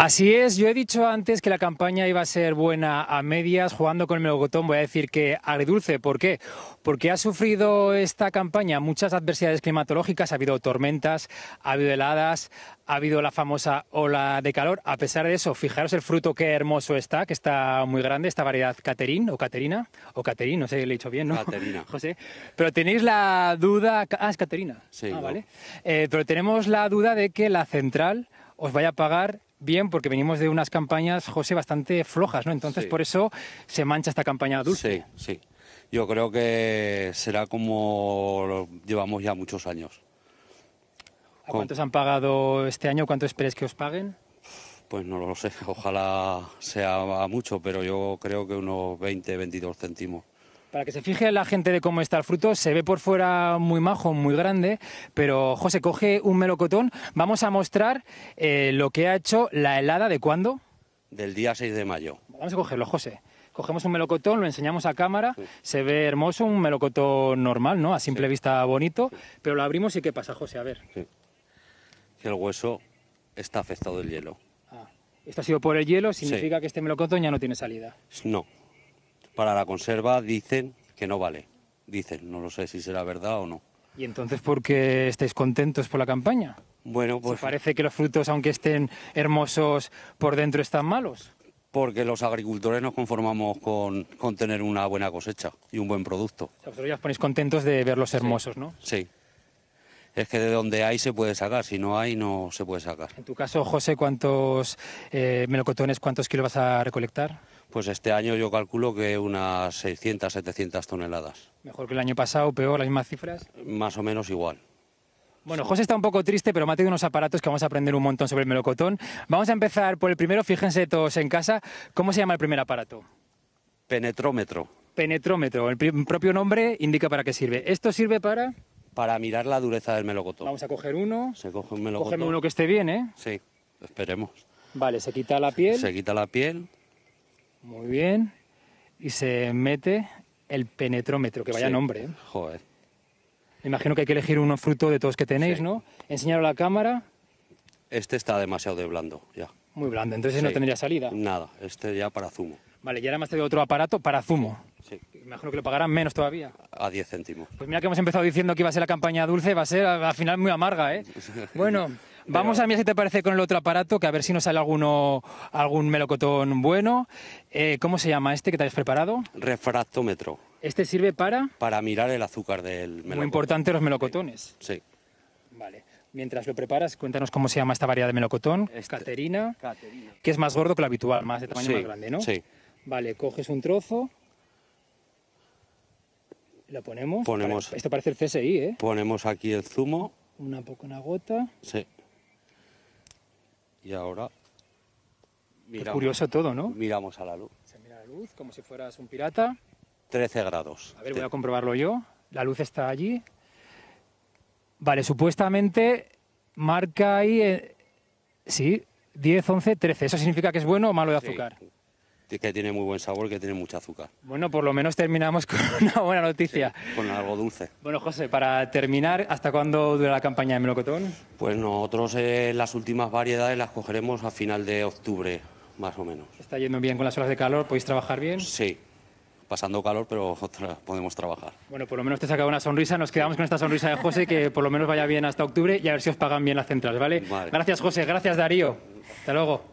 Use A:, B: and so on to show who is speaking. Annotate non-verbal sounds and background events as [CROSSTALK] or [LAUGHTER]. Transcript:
A: Así es, yo he dicho antes que la campaña iba a ser buena a medias, jugando con el melocotón, voy a decir que agridulce. ¿Por qué? Porque ha sufrido esta campaña muchas adversidades climatológicas, ha habido tormentas, ha habido heladas, ha habido la famosa ola de calor. A pesar de eso, fijaros el fruto que hermoso está, que está muy grande, esta variedad Caterín o Caterina, o Caterín, no sé si le he dicho bien, ¿no? Caterina. [LAUGHS] José. Pero tenéis la duda... Ah, es Caterina. Sí. Ah, vale. Eh, pero tenemos la duda de que la central os vaya a pagar bien porque venimos de unas campañas, José, bastante flojas, ¿no? Entonces, por eso se mancha esta
B: campaña dulce. Sí, sí. Yo creo que será como llevamos ya muchos años. cuántos
A: han pagado este año? ¿Cuánto esperes que os paguen?
B: Pues no lo sé, ojalá sea mucho, pero yo creo que unos 20, 22 céntimos.
A: Para que se fije la gente de cómo está el fruto, se ve por fuera muy majo, muy grande, pero José coge un melocotón. Vamos a mostrar eh, lo que ha hecho la helada de cuándo?
B: Del día 6 de
A: mayo. Vamos a cogerlo, José. Cogemos un melocotón, lo enseñamos a cámara, se ve hermoso, un melocotón normal, ¿no? A simple vista bonito, pero lo abrimos y ¿qué pasa, José? A ver.
B: Que el hueso está afectado del hielo. Ah.
A: Esto ha sido por el hielo, significa que este melocotón ya no tiene salida.
B: No, para la conserva dicen que no vale. Dicen, no lo sé si será verdad o no. ¿Y entonces por qué estáis contentos por la campaña? Bueno, pues... parece
A: que los frutos, aunque estén hermosos, por dentro están malos?
B: Porque los agricultores nos conformamos con, con tener una buena cosecha y un buen producto.
A: vosotros ya os ponéis contentos de verlos hermosos, ¿no?
B: Sí. Es que de donde hay se puede sacar, si no hay no se puede sacar. En tu
A: caso, José, ¿cuántos eh, melocotones, cuántos kilos vas a recolectar?
B: Pues este año yo calculo que unas 600, 700 toneladas. ¿Mejor que el año pasado? ¿Peor? ¿Las mismas cifras? Más o menos igual.
A: Bueno, José está un poco triste, pero me ha unos aparatos que vamos a aprender un montón sobre el melocotón. Vamos a empezar por el primero, fíjense todos en casa. ¿Cómo se llama el primer aparato? Penetrómetro.
B: Penetrómetro, el propio nombre indica para qué sirve. ¿Esto sirve para...? Para mirar la dureza del melocotón. Vamos
A: a coger uno.
B: Se coge un melocotón. Cógeme uno
A: que esté bien, ¿eh?
B: Sí, esperemos. Vale, se quita la piel. Se quita la piel.
A: Muy bien. Y se mete el penetrómetro, que vaya nombre. ¿eh? Joder. imagino que hay que elegir un fruto de todos que tenéis, ¿no? Enseñaros a la cámara.
B: Este está demasiado de blando, ya.
A: Muy blando, entonces no tendría
B: salida. Nada, este ya para zumo.
A: Vale, y ahora más tenido otro aparato para
B: zumo. Sí.
A: Imagino que lo pagarán menos todavía.
B: A 10 céntimos. Pues
A: mira que hemos empezado diciendo que iba a ser la campaña dulce, va a ser al final muy amarga, ¿eh? [LAUGHS] Bueno. Vamos a ver si te parece, con el otro aparato, que a ver si nos sale alguno, algún melocotón bueno. Eh, ¿Cómo se llama este que te habéis preparado?
B: Refractómetro.
A: ¿Este sirve para?
B: Para mirar el azúcar del melocotón. Muy importante los melocotones. Sí.
A: Vale. Mientras lo preparas, cuéntanos cómo se llama esta variedad de melocotón. Es este, Caterina, Caterina. Que es más gordo que la habitual, más de tamaño más grande, ¿no? Sí. Vale, coges un trozo. Lo ponemos. ponemos. Esto parece
B: el CSI, ¿eh? Ponemos aquí el zumo.
A: Una poco una gota.
B: Sí y ahora miramos, curioso todo, ¿no? Miramos a la luz. Se
A: mira la luz como si fueras un pirata.
B: 13 grados. A ver, voy a comprobarlo yo. La luz está allí.
A: Vale, supuestamente marca ahí, eh, sí, 10, 11, 13. ¿Eso significa que es bueno o malo de azúcar?
B: que tiene muy buen sabor, que tiene mucha azúcar. Bueno, por lo menos
A: terminamos [LAUGHS] con
B: una buena noticia. con algo dulce. Bueno, José, para terminar, ¿hasta cuándo dura la campaña de melocotón? Pues nosotros eh, las últimas variedades las cogeremos a final de octubre, más o menos. ¿Está yendo bien con las horas de calor? ¿Podéis trabajar bien? Sí, pasando calor, pero podemos trabajar.
A: Bueno, por lo menos te saca una sonrisa. Nos quedamos con esta sonrisa de José, que por lo menos vaya bien hasta octubre y a ver si os pagan bien las centrales, vale. Gracias, José. Gracias, Darío. Hasta luego.